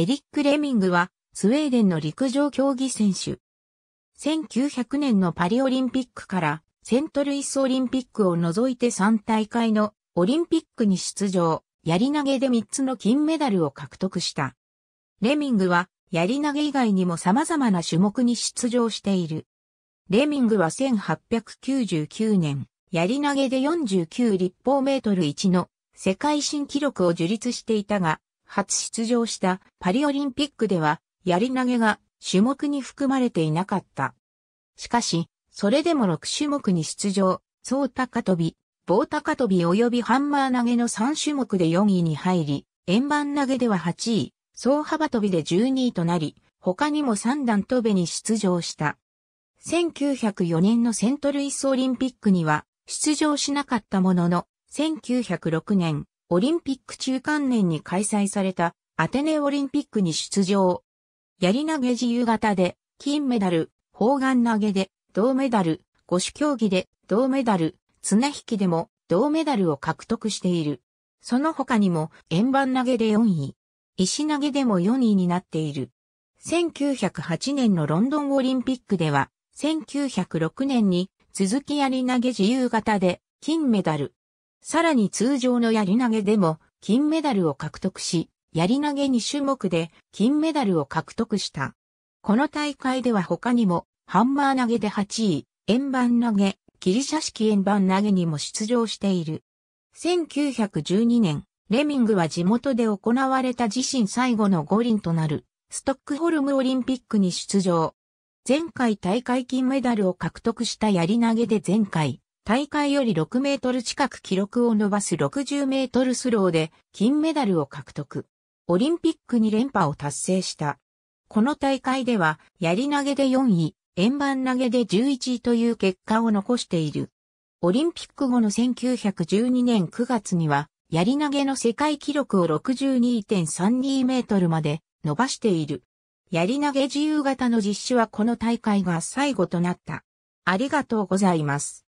エリック・レミングは、スウェーデンの陸上競技選手。1900年のパリオリンピックからセントルイスオリンピックを除いて3大会のオリンピックに出場、やり投げで3つの金メダルを獲得した。レミングは、やり投げ以外にも様々な種目に出場している。レミングは1899年、やり投げで49立方メートル1の世界新記録を樹立していたが、初出場したパリオリンピックでは、やり投げが種目に含まれていなかった。しかし、それでも6種目に出場、総高跳び、棒高跳び及びハンマー投げの3種目で4位に入り、円盤投げでは8位、総幅跳びで12位となり、他にも3段跳べに出場した。1904年のセントルイスオリンピックには出場しなかったものの、1906年オリンピック中間年に開催されたアテネオリンピックに出場。やり投げ自由形で金メダル、砲丸投げで銅メダル、五種競技で銅メダル、綱引きでも銅メダルを獲得している。その他にも円盤投げで4位、石投げでも4位になっている。1908年のロンドンオリンピックでは、1906年に続きやり投げ自由形で金メダル、さらに通常のやり投げでも金メダルを獲得し、やり投げ2種目で金メダルを獲得した。この大会では他にも、ハンマー投げで8位、円盤投げ、ギリシャ式円盤投げにも出場している。1912年、レミングは地元で行われた自身最後の五輪となる、ストックホルムオリンピックに出場。前回大会金メダルを獲得したやり投げで前回、大会より6メートル近く記録を伸ばす60メートルスローで金メダルを獲得。オリンピックに連覇を達成した。この大会では、やり投げで4位、円盤投げで11位という結果を残している。オリンピック後の1912年9月には、やり投げの世界記録を62.32メートルまで伸ばしている。やり投げ自由形の実施はこの大会が最後となった。ありがとうございます。